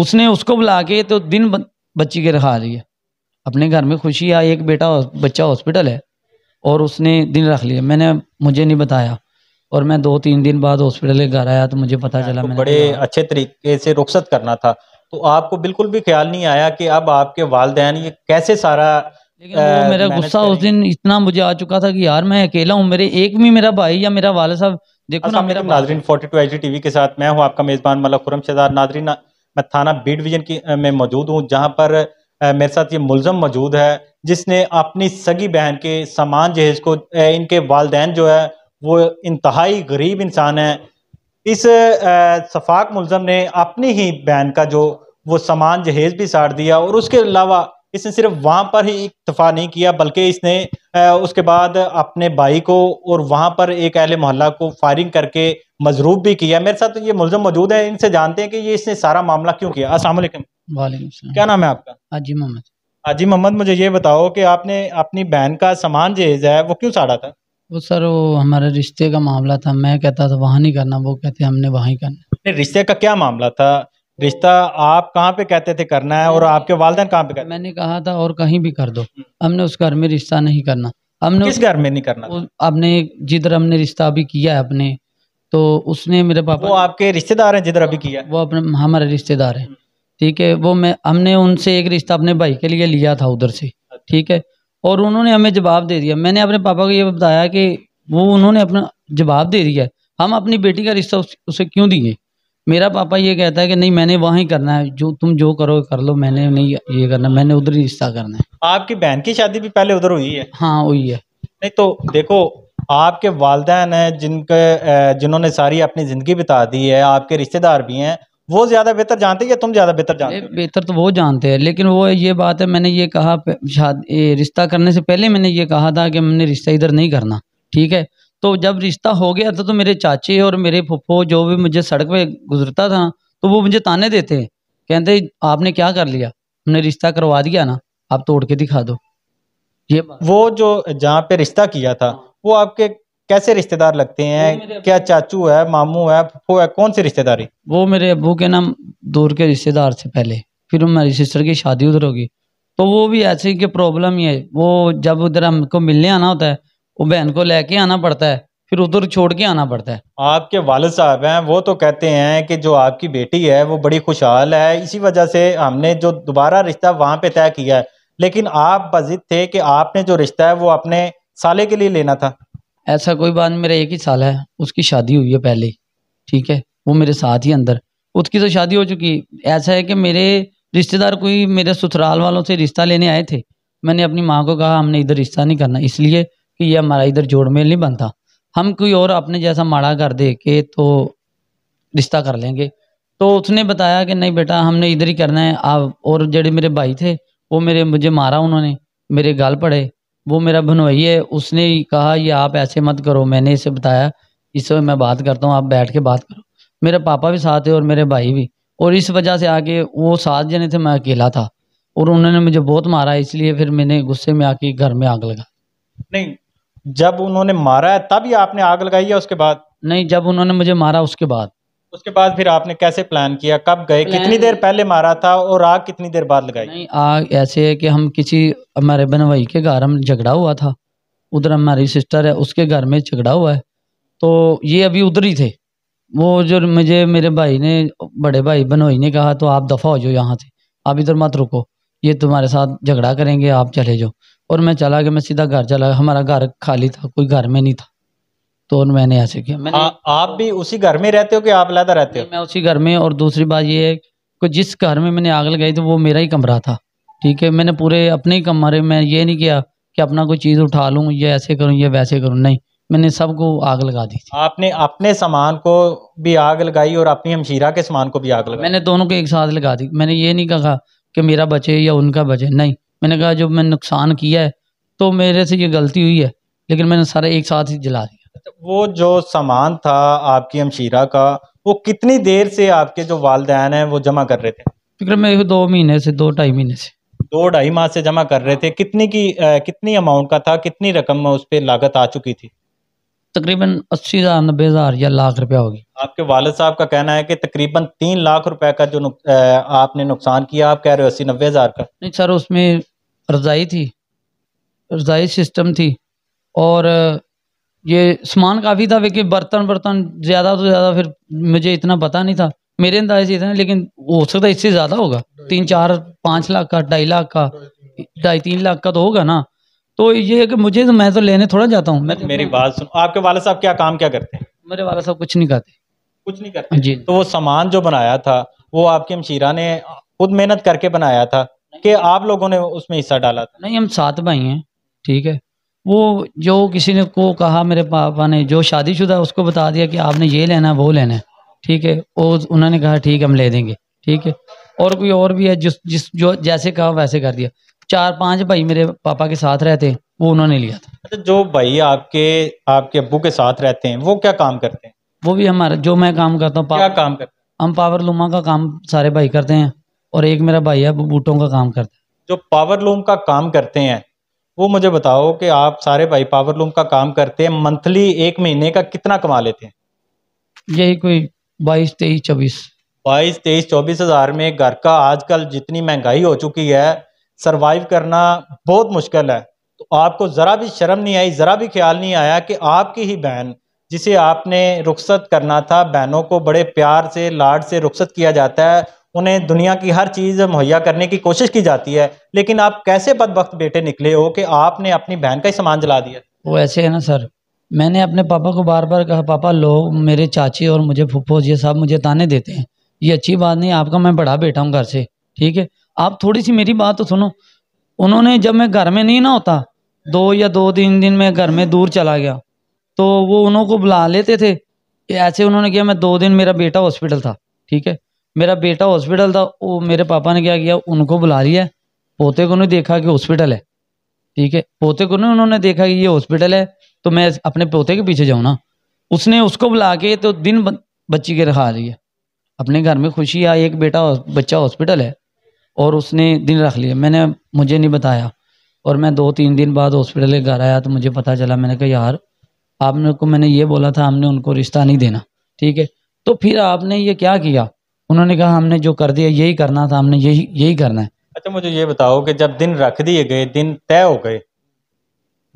उसने उसको बुला के तो दिन बच्ची के रखा लिया अपने घर में खुशी आई एक बेटा बच्चा हॉस्पिटल है और उसने दिन रख लिया मैंने मुझे नहीं बताया और मैं दो तीन दिन बाद हॉस्पिटल के घर आया तो मुझे पता चला मैंने बड़े अच्छे तरीके से रुखसत करना था तो आपको बिल्कुल भी ख्याल नहीं आया कि अब आपके वालदेन ये कैसे सारा लेकिन वो मेरा गुस्सा उस दिन इतना मुझे आ चुका था कि यार मैं अकेला हूँ मेरे एक भी मेरा भाई या मेरा वाला साहब देखो अच्छा, ना मेरा तो नाजरीन फोर्टी टू एचडी टीवी के साथ मैं हूँ आपका मेजबान मलक खुरम शहजाद नाजरीन मैं थाना बी डिवीजन की में मौजूद हूँ जहाँ पर मेरे साथ ये मुलजम मौजूद है जिसने अपनी सगी बहन के सामान जहेज को इनके वालदेन जो है वो इंतहाई गरीब इंसान है इस सफाक मुलम ने अपनी ही बहन का जो वो सामान जहेज भी साड़ दिया और उसके अलावा इसने सिर्फ वहाँ पर ही इतफा नहीं किया बल्कि इसने उसके बाद अपने भाई को और वहाँ पर एक अहल मोहल्ला को फायरिंग करके मजरूब भी किया मेरे साथ तो ये मुलजम मौजूद है इनसे जानते हैं कि ये इसने सारा मामला क्यों किया असल क्या नाम है आपका हाजी मोहम्मद हाजी मोहम्मद मुझे ये बताओ कि आपने अपनी बहन का सामान जहेज है वो क्यों साड़ा था वो सर वो हमारे रिश्ते का मामला था मैं कहता था वहाँ नहीं करना वो कहते हमने वहाँ ही करना रिश्ते का क्या मामला था रिश्ता आप कहाँ पे कहते थे करना है और आपके वालदेन कहाँ पे कहते मैंने कहा था और कहीं भी कर दो हमने उस घर में रिश्ता नहीं करना हमने किस घर में नहीं करना आपने जिधर हमने रिश्ता अभी किया है अपने तो उसने मेरे पापा वो आपके रिश्तेदार हैं जिधर अभी किया वो अपने हमारे रिश्तेदार हैं ठीक है वो मैं हमने उनसे एक रिश्ता अपने भाई के लिए लिया था उधर से ठीक है और उन्होंने हमें जवाब दे दिया मैंने अपने पापा को ये बताया कि वो उन्होंने अपना जवाब दे दिया हम अपनी बेटी का रिश्ता उसे क्यों दिए मेरा पापा ये कहता है कि नहीं मैंने वहाँ ही करना है जो तुम जो करो कर लो मैंने नहीं ये करना मैंने उधर ही रिश्ता करना है आपकी बहन की शादी भी पहले उधर हुई है हाँ हुई है नहीं तो देखो आपके वालदेन हैं जिनके जिन्होंने सारी अपनी ज़िंदगी बिता दी है आपके रिश्तेदार भी हैं वो ज़्यादा बेहतर जानते हैं या तुम ज़्यादा बेहतर जानते हो बेहतर तो वो जानते हैं लेकिन वो ये बात है मैंने ये कहा शादी रिश्ता करने से पहले मैंने ये कहा था कि मैंने रिश्ता इधर नहीं करना ठीक है तो जब रिश्ता हो गया था तो मेरे चाचे और मेरे फुफो जो भी मुझे सड़क पे गुजरता था तो वो मुझे ताने देते कहते आपने क्या कर लिया हमने रिश्ता करवा दिया ना आप तोड़ के दिखा दो ये वो जो जहाँ पे रिश्ता किया था वो आपके कैसे रिश्तेदार लगते हैं क्या चाचू है मामू है फूफो है कौन सी रिश्तेदारी वो मेरे अबू के नाम दूर के रिश्तेदार थे पहले फिर मेरी सिस्टर की शादी उधर होगी तो वो भी ऐसे की प्रॉब्लम ही है वो जब उधर हमको मिलने आना होता है वो बहन को लेके आना पड़ता है फिर उधर छोड़ के आना पड़ता है आपके वालद साहब हैं वो तो कहते हैं कि जो आपकी बेटी है वो बड़ी खुशहाल है इसी वजह से हमने जो दोबारा रिश्ता वहाँ पे तय किया है लेकिन आप बजिद थे कि आपने जो रिश्ता है वो अपने साले के लिए लेना था ऐसा कोई बात मेरा एक ही साल है उसकी शादी हुई है पहले ठीक है वो मेरे साथ ही अंदर उसकी तो शादी हो चुकी ऐसा है कि मेरे रिश्तेदार कोई मेरे ससुराल वालों से रिश्ता लेने आए थे मैंने अपनी माँ को कहा हमने इधर रिश्ता नहीं करना इसलिए कि ये हमारा इधर जोड़ मेल नहीं बनता हम कोई और अपने जैसा माड़ा कर दे के तो रिश्ता कर लेंगे तो उसने बताया कि नहीं बेटा हमने इधर ही करना है आप और ਜਿਹੜੇ मेरे भाई थे वो मेरे मुझे मारा उन्होंने मेरे गाल पड़े वो मेरा भनवाई है उसने कहा ये आप ऐसे मत करो मैंने इसे बताया इससे मैं बात करता हूँ आप बैठ के बात करो मेरे पापा भी साथ थे और मेरे भाई भी और इस वजह से आके वो सात जने थे मैं अकेला था और उन्होंने मुझे बहुत मारा इसलिए फिर मैंने गुस्से में आके घर में आग लगा नहीं जब उन्होंने मारा है तब ही आपने आग लगाई है उसके बाद नहीं जब उन्होंने मुझे मारा उसके बाद उसके बाद फिर आपने कैसे प्लान किया कब गए कितनी देर पहले मारा था और आग कितनी देर बाद लगाई नहीं आग ऐसे है कि हम किसी हमारे बहन भाई के घर हम झगड़ा हुआ था उधर हमारी सिस्टर है उसके घर में झगड़ा हुआ है तो ये अभी उधर ही थे वो जो मुझे मेरे भाई ने बड़े भाई बनोई ने कहा तो आप दफ़ा हो जाओ यहाँ से आप इधर मत रुको ये तुम्हारे साथ झगड़ा करेंगे आप चले जाओ और मैं चला गया मैं सीधा घर चला गया हमारा घर खाली था कोई घर में नहीं था तो मैंने ऐसे किया मैंने आ, आप भी उसी घर में रहते हो कि आप लादा रहते हो मैं उसी घर में और दूसरी बात ये है कि जिस घर में मैंने आग लगाई थी वो मेरा ही कमरा था ठीक है मैंने पूरे अपने ही कमरे में ये नहीं किया कि अपना कोई चीज़ उठा लूँ या ऐसे करूँ या वैसे करूँ नहीं मैंने सबको आग लगा दी थी आपने अपने सामान को भी आग लगाई और अपनी हमशीरा के सामान को भी आग लगाई मैंने दोनों को एक साथ लगा दी मैंने ये नहीं कहा कि मेरा बचे या उनका बचे नहीं मैंने कहा जो मैंने नुकसान किया है तो मेरे से ये गलती हुई है लेकिन मैंने सारा एक साथ ही जला दिया तो वो जो सामान था आपकी हमशीरा का वो कितनी देर से आपके जो वालदेन है वो जमा कर रहे थे फिक्र में दो महीने से दो ढाई महीने से दो ढाई माह से जमा कर रहे थे कितनी की आ, कितनी अमाउंट का था कितनी रकम उस पर लागत आ चुकी थी तकरीबन अस्सी हज़ार नब्बे हज़ार या लाख रुपया होगी आपके वालद साहब का कहना है कि तकरीबन तीन लाख रुपए का जो नुक, आपने नुकसान किया आप कह रहे हो अस्सी नब्बे हज़ार का नहीं सर उसमें रजाई थी रजाई सिस्टम थी और ये सामान काफ़ी था लेकिन बर्तन बर्तन ज़्यादा तो ज़्यादा फिर मुझे इतना पता नहीं था मेरे अंदाजे से इतना लेकिन हो सकता इससे ज़्यादा होगा तीन चार पाँच लाख का ढाई लाख का ढाई तीन लाख का तो होगा ना तो ये है कि मुझे तो मैं तो लेने थोड़ा जाता हूँ मैं मेरी बात सुनो आपके वाले साहब क्या काम क्या करते हैं मेरे वाले साहब कुछ नहीं करते कुछ नहीं करते जी तो वो सामान जो बनाया था वो आपके मशीरा ने खुद मेहनत करके बनाया था कि आप लोगों ने उसमें हिस्सा डाला था नहीं हम सात भाई हैं ठीक है वो जो किसी ने को कहा मेरे पापा ने जो शादीशुदा उसको बता दिया कि आपने ये लेना है वो लेना है ठीक है और उन्होंने कहा ठीक हम ले देंगे ठीक है और कोई और भी है जिस जिस जो जैसे कहा वैसे कर दिया चार पांच भाई मेरे पापा के साथ रहते वो उन्होंने लिया था अच्छा जो भाई आपके आपके अबू के साथ रहते हैं वो क्या काम करते हैं वो भी हमारा जो मैं काम करता हूँ क्या काम करते हम पावर लूमा का काम सारे भाई करते हैं और एक मेरा भाई है बूटों का काम करता है जो पावर लूम का काम करते हैं वो मुझे बताओ कि आप सारे भाई पावर लूम का काम करते हैं मंथली एक महीने का कितना कमा लेते हैं यही कोई बाईस तेईस चौबीस बाईस तेईस चौबीस हजार में घर का आजकल जितनी महंगाई हो चुकी है सरवाइव करना बहुत मुश्किल है तो आपको ज़रा भी शर्म नहीं आई ज़रा भी ख्याल नहीं आया कि आपकी ही बहन जिसे आपने रुखसत करना था बहनों को बड़े प्यार से लाड से रुखसत किया जाता है उन्हें दुनिया की हर चीज़ मुहैया करने की कोशिश की जाती है लेकिन आप कैसे बदबक बेटे निकले हो कि आपने अपनी बहन का ही सामान जला दिया वो ऐसे है ना सर मैंने अपने पापा को बार बार कहा पापा लोग मेरे चाची और मुझे फुफोज ये सब मुझे ताने देते हैं ये अच्छी बात नहीं आपका मैं बड़ा बेटा हूँ घर से ठीक है आप थोड़ी सी मेरी बात तो सुनो उन्होंने जब मैं घर में नहीं ना होता दो या दो तीन दिन में घर में दूर चला गया तो वो उन्होंने को बुला लेते थे ऐसे उन्होंने किया मैं दो दिन मेरा बेटा हॉस्पिटल था ठीक है मेरा बेटा हॉस्पिटल था वो मेरे पापा ने क्या किया उनको बुला लिया पोते को नहीं देखा कि हॉस्पिटल है ठीक है पोते को नहीं उन्होंने देखा कि ये हॉस्पिटल है तो मैं अपने पोते के पीछे जाऊँ ना उसने उसको बुला के तो दिन बच्ची के रखा लिया है अपने घर में खुशी आ एक बेटा बच्चा हॉस्पिटल है और उसने दिन रख लिया मैंने मुझे नहीं बताया और मैं दो तीन दिन बाद हॉस्पिटल के घर आया तो मुझे पता चला मैंने कहा यार आपने को मैंने ये बोला था हमने उनको रिश्ता नहीं देना ठीक है तो फिर आपने ये क्या किया उन्होंने कहा हमने जो कर दिया यही करना था हमने यही यही करना है अच्छा मुझे ये बताओ कि जब दिन रख दिए गए दिन तय हो गए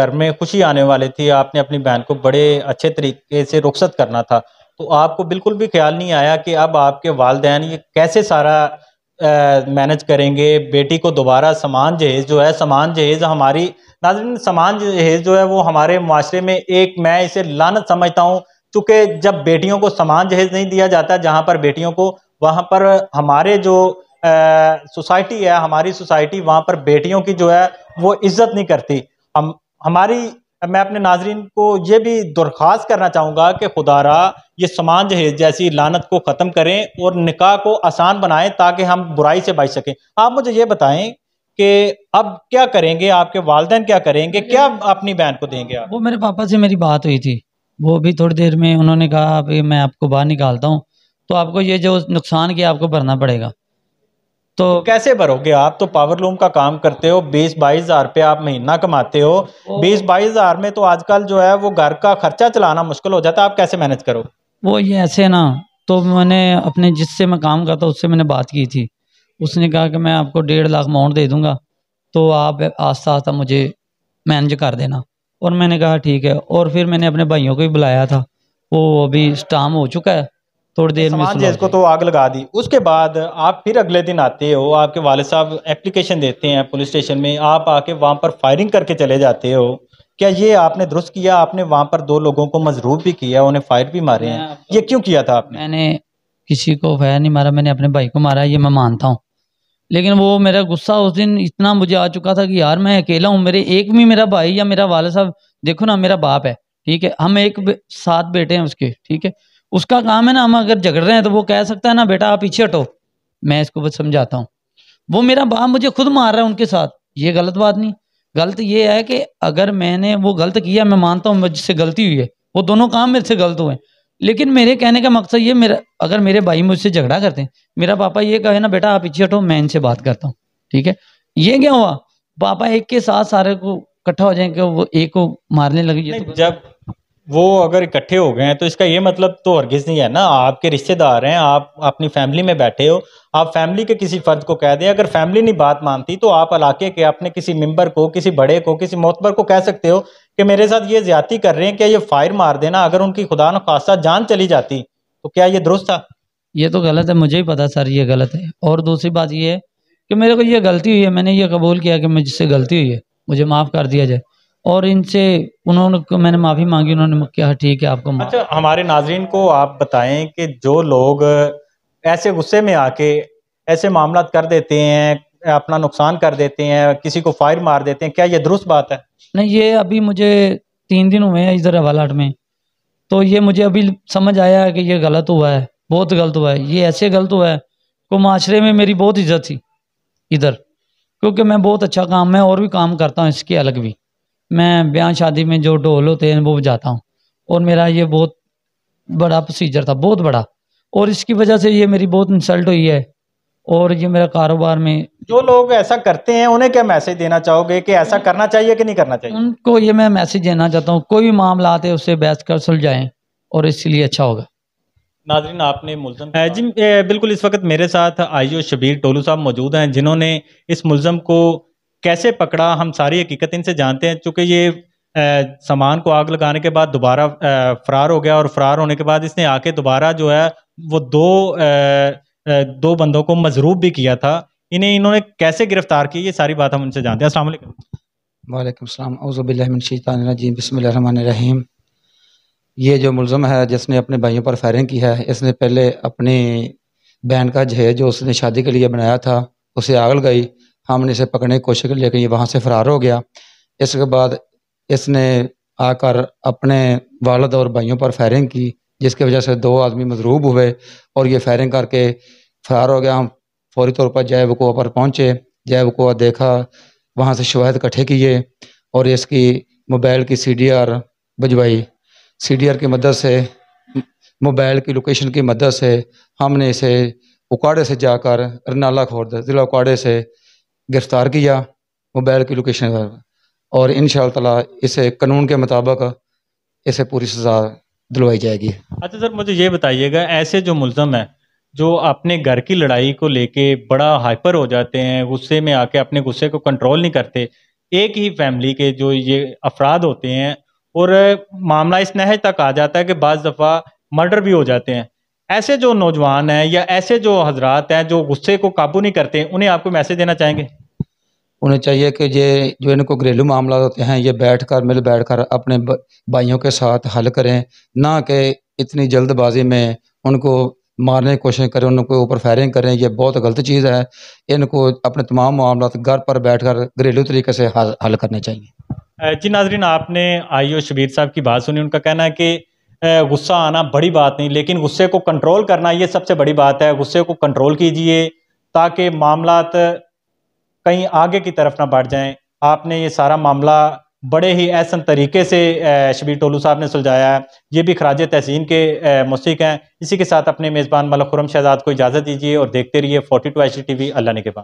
घर में खुशी आने वाली थी आपने अपनी बहन को बड़े अच्छे तरीके से रुख्सत करना था तो आपको बिल्कुल भी ख्याल नहीं आया कि अब आपके वालदेन ये कैसे सारा मैनेज करेंगे बेटी को दोबारा समान जहेज जो है समान जहेज हमारी नाजरन समान जहेज जो है वो हमारे माशरे में एक मैं इसे लानत समझता हूँ चूँकि जब बेटियों को समान जहेज नहीं दिया जाता जहाँ पर बेटियों को वहाँ पर हमारे जो सोसाइटी है हमारी सोसाइटी वहाँ पर बेटियों की जो है वो इज्जत नहीं करती हम हमारी मैं अपने नाजरन को ये भी दरख्वास्त करना चाहूँगा कि खुदारा ये समान जहेज जैसी लानत को ख़त्म करें और निकाह को आसान बनाएं ताकि हम बुराई से बच सकें आप मुझे ये बताएं कि अब क्या करेंगे आपके वालदेन क्या करेंगे क्या अपनी बहन को देंगे आप वो मेरे पापा से मेरी बात हुई थी वो भी थोड़ी देर में उन्होंने कहा मैं आपको बाहर निकालता हूँ तो आपको ये जो नुकसान किया आपको भरना पड़ेगा तो, तो कैसे भरोगे आप तो पावर लूम का काम करते हो बीस बाईस हजार रुपये आप महीना कमाते हो बीस बाईस हजार में तो आजकल जो है वो घर का खर्चा चलाना मुश्किल हो जाता है आप कैसे मैनेज करो वो ये ऐसे ना तो मैंने अपने जिससे मैं काम करता उससे मैंने बात की थी उसने कहा कि मैं आपको डेढ़ लाख अमाउंट दे दूंगा तो आप आस्ता आस्ता मुझे मैनेज कर देना और मैंने कहा ठीक है और फिर मैंने अपने भाइयों को भी बुलाया था वो अभी स्टाम हो चुका है थोड़ी देर में जी इसको तो आग लगा दी उसके बाद आप फिर अगले दिन आते हो आपके वाले साहब एप्लीकेशन देते हैं पुलिस स्टेशन में आप आके वहाँ पर फायरिंग करके चले जाते हो क्या ये आपने दुरुस्त किया आपने वहाँ पर दो लोगों को मजरूब भी किया उन्हें फायर भी मारे हैं ये क्यों किया था आपने मैंने किसी को फायर नहीं मारा मैंने अपने भाई को मारा ये मैं मानता हूँ लेकिन वो मेरा गुस्सा उस दिन इतना मुझे आ चुका था कि यार मैं अकेला हूँ मेरे एक भी मेरा भाई या मेरा वाले साहब देखो ना मेरा बाप है ठीक है हम एक सात बेटे हैं उसके ठीक है उसका काम है ना हम अगर झगड़ रहे हैं तो वो कह सकता है ना बेटा आप पीछे हटो मैं इसको बस समझाता हूँ वो मेरा बाप मुझे खुद मार रहा है उनके साथ ये गलत बात नहीं गलत ये है कि अगर मैंने वो गलत किया मैं मानता हूँ मुझसे गलती हुई है वो दोनों काम मेरे से गलत हुए लेकिन मेरे कहने का मकसद ये मेरा अगर मेरे भाई मुझसे झगड़ा करते हैं मेरा पापा ये कहे ना बेटा आप पीछे हटो मैं इनसे बात करता हूँ ठीक है ये क्या हुआ पापा एक के साथ सारे को इकट्ठा हो जाए वो एक को मारने लगे तो जब वो अगर इकट्ठे हो गए हैं तो इसका ये मतलब तो हरगिज नहीं है ना आपके रिश्तेदार हैं आप अपनी फैमिली में बैठे हो आप फैमिली के किसी फर्द को कह दें अगर फैमिली नहीं बात मानती तो आप इलाके के अपने किसी मेंबर को किसी बड़े को किसी मोतबर को कह सकते हो कि मेरे साथ ये ज्यादा कर रहे हैं क्या ये फायर मार देना अगर उनकी खुदा न खासा जान चली जाती तो क्या ये दुरुस्त था ये तो गलत है मुझे ही पता सर ये गलत है और दूसरी बात ये है कि मेरे को ये गलती हुई है मैंने ये कबूल किया कि मुझसे गलती हुई है मुझे माफ़ कर दिया जाए और इनसे उन्होंने मैंने माफी मांगी उन्होंने कहा ठीक है आपको अच्छा हमारे नाजरीन को आप बताएं कि जो लोग ऐसे गुस्से में आके ऐसे मामला कर देते हैं अपना नुकसान कर देते हैं किसी को फायर मार देते हैं क्या ये दुरुस्त बात है नहीं ये अभी मुझे तीन दिन हुए हैं इधर हवालाट में तो ये मुझे अभी समझ आया कि ये गलत हुआ है बहुत गलत हुआ है ये ऐसे गलत हुआ है को माशरे में मेरी बहुत इज्जत थी इधर क्योंकि मैं बहुत अच्छा काम है और भी काम करता हूँ इसके अलग भी मैं ब्याह शादी में जो ढोल होते हैं वो बजाता हूँ और मेरा ये बहुत बड़ा प्रोसीजर था बहुत बड़ा और इसकी वजह से ये मेरी बहुत इंसल्ट हुई है और ये मेरा कारोबार में जो लोग ऐसा करते हैं उन्हें क्या मैसेज देना चाहोगे कि ऐसा करना चाहिए कि नहीं करना चाहिए उनको ये मैं मैसेज देना चाहता हूँ कोई भी मामला आते उससे बहस कर सुलझाएं और इसलिए अच्छा होगा नाजरीन आपने मुलम जी बिल्कुल इस वक्त मेरे साथ आईओ शबीर टोलू साहब मौजूद हैं जिन्होंने इस मुलम को कैसे पकड़ा हम सारी हकीकत इनसे जानते हैं चूंकि ये सामान को आग लगाने के बाद दोबारा फरार हो गया और फरार होने के बाद इसने आके दोबारा जो है वो दो आ, दो बंदों को मजरूब भी किया था इन्हें इन्होंने कैसे गिरफ्तार की ये सारी बात हम उनसे जानते हैं असल वालेकुम बसमीम ये जो मुलम है जिसने अपने भाइयों पर फायरिंग की है इसने पहले अपनी बहन का जहेज जो उसने शादी के लिए बनाया था उसे आग लगाई हमने इसे पकड़ने की कोशिश की लेकिन ये वहाँ से फरार हो गया इसके बाद इसने आकर अपने वालद और भाइयों पर फायरिंग की जिसकी वजह से दो आदमी मजरूब हुए और ये फायरिंग करके फरार हो गया हम फौरी तौर पर जय वकूआ पर पहुँचे जय वकूआ देखा वहाँ से शवाहद इकट्ठे किए और इसकी मोबाइल की सी डी आर भजवाई सी डी आर की मदद से मोबाइल की लोकेशन की मदद से हमने इसे उकाड़े से जाकर रनाला खोर्द ज़िला उकाड़े से गिरफ़्तार किया मोबाइल की लोकेशन और इन शाह इसे कानून के मुताबिक इसे पूरी सज़ा दिलवाई जाएगी अच्छा सर मुझे ये बताइएगा ऐसे जो मुलम है जो अपने घर की लड़ाई को लेके बड़ा हाइपर हो जाते हैं गुस्से में आके अपने गुस्से को कंट्रोल नहीं करते एक ही फैमिली के जो ये अफराद होते हैं और मामला इस नहज तक आ जाता है कि बज़ दफ़ा मर्डर भी हो जाते हैं ऐसे जो नौजवान हैं या ऐसे जो हजरात हैं जो गुस्से को काबू नहीं करते उन्हें आपको मैसेज देना चाहेंगे उन्हें चाहिए कि ये जो इनको घरेलू मामला होते हैं ये बैठ कर मिल बैठ कर अपने भाइयों के साथ हल करें ना कि इतनी जल्दबाजी में उनको मारने की कोशिश करें उनके ऊपर फायरिंग करें ये बहुत गलत चीज़ है इनको अपने तमाम मामला घर पर बैठ कर घरेलू तरीके से हल करने चाहिए जी नाजरीन आपने आई ओ शबीर साहब की बात सुनी उनका कहना है कि गुस्सा आना बड़ी बात नहीं लेकिन गुस्से को कंट्रोल करना ये सबसे बड़ी बात है गुस्से को कंट्रोल कीजिए ताकि मामला कहीं आगे की तरफ ना बढ़ जाएं आपने ये सारा मामला बड़े ही ऐसा तरीके से शबीर टोलू साहब ने सुलझाया है ये भी खराज तहसीन के मुस्क हैं इसी के साथ अपने मेज़बान मलखुरम शहजाद को इजाज़त दीजिए और देखते रहिए forty two H D T V Allah ने के बाद